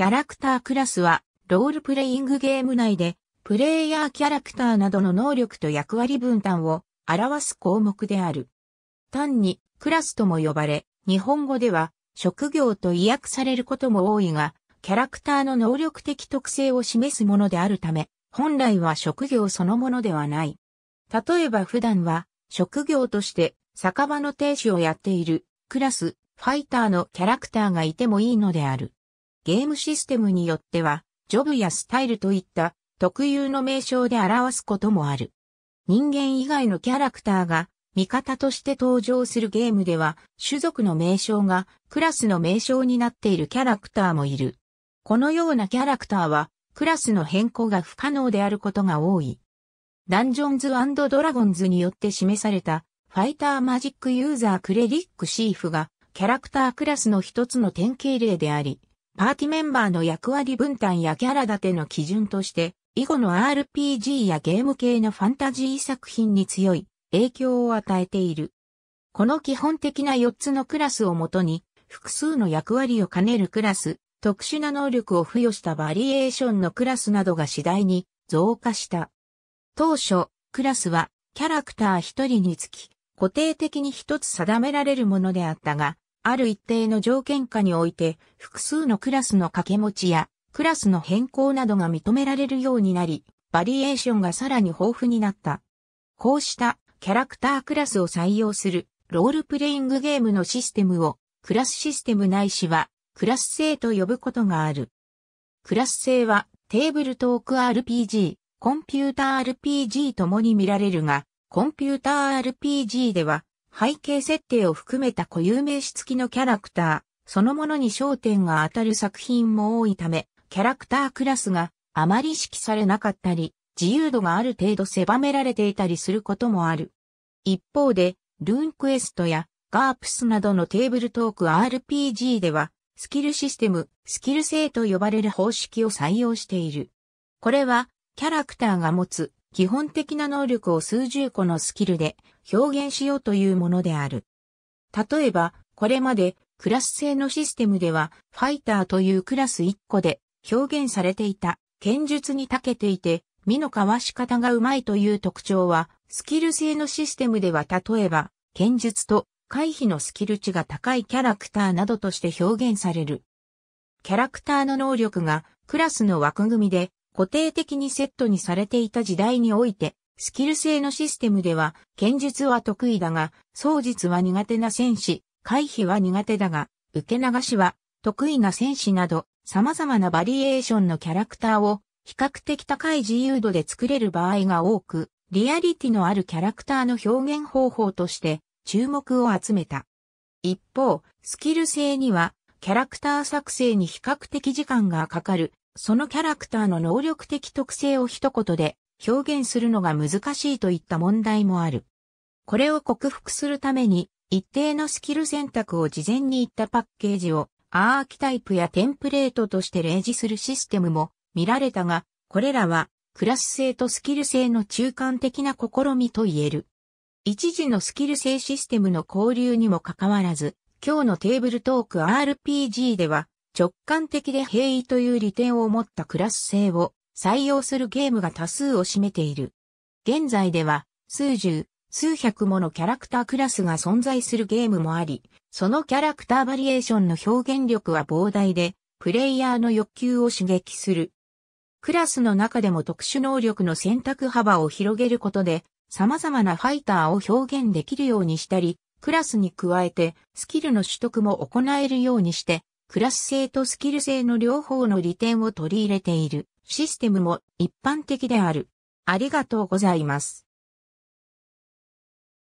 キャラクタークラスは、ロールプレイングゲーム内で、プレイヤーキャラクターなどの能力と役割分担を表す項目である。単に、クラスとも呼ばれ、日本語では、職業と意訳されることも多いが、キャラクターの能力的特性を示すものであるため、本来は職業そのものではない。例えば普段は、職業として酒場の亭主をやっているクラス、ファイターのキャラクターがいてもいいのである。ゲームシステムによっては、ジョブやスタイルといった特有の名称で表すこともある。人間以外のキャラクターが味方として登場するゲームでは、種族の名称がクラスの名称になっているキャラクターもいる。このようなキャラクターは、クラスの変更が不可能であることが多い。ダンジョンズドラゴンズによって示された、ファイターマジックユーザークレリックシーフが、キャラクタークラスの一つの典型例であり、パーティメンバーの役割分担やキャラ立ての基準として、以後の RPG やゲーム系のファンタジー作品に強い影響を与えている。この基本的な4つのクラスをもとに、複数の役割を兼ねるクラス、特殊な能力を付与したバリエーションのクラスなどが次第に増加した。当初、クラスはキャラクター1人につき固定的に1つ定められるものであったが、ある一定の条件下において、複数のクラスの掛け持ちや、クラスの変更などが認められるようになり、バリエーションがさらに豊富になった。こうしたキャラクタークラスを採用するロールプレイングゲームのシステムをクラスシステムないしはクラス性と呼ぶことがある。クラス性はテーブルトーク RPG、コンピューター RPG ともに見られるが、コンピューター RPG では背景設定を含めた固有名詞付きのキャラクター、そのものに焦点が当たる作品も多いため、キャラクタークラスがあまり意識されなかったり、自由度がある程度狭められていたりすることもある。一方で、ルーンクエストやガープスなどのテーブルトーク RPG では、スキルシステム、スキル性と呼ばれる方式を採用している。これは、キャラクターが持つ基本的な能力を数十個のスキルで表現しようというものである。例えば、これまでクラス制のシステムでは、ファイターというクラス1個で表現されていた、剣術に長けていて、身のかわし方がうまいという特徴は、スキル制のシステムでは例えば、剣術と回避のスキル値が高いキャラクターなどとして表現される。キャラクターの能力がクラスの枠組みで固定的にセットにされていた時代において、スキル性のシステムでは、剣術は得意だが、創術は苦手な戦士、回避は苦手だが、受け流しは得意な戦士など、様々なバリエーションのキャラクターを比較的高い自由度で作れる場合が多く、リアリティのあるキャラクターの表現方法として注目を集めた。一方、スキル性にはキャラクター作成に比較的時間がかかるそのキャラクターの能力的特性を一言で表現するのが難しいといった問題もある。これを克服するために、一定のスキル選択を事前に言ったパッケージをアーキタイプやテンプレートとして例示するシステムも見られたが、これらはクラス性とスキル性の中間的な試みと言える。一時のスキル性システムの交流にもかかわらず、今日のテーブルトーク RPG では直感的で平易という利点を持ったクラス性を採用するゲームが多数を占めている。現在では数十、数百ものキャラクタークラスが存在するゲームもあり、そのキャラクターバリエーションの表現力は膨大で、プレイヤーの欲求を刺激する。クラスの中でも特殊能力の選択幅を広げることで、様々なファイターを表現できるようにしたり、クラスに加えてスキルの取得も行えるようにして、クラス性とスキル性の両方の利点を取り入れているシステムも一般的である。ありがとうございます。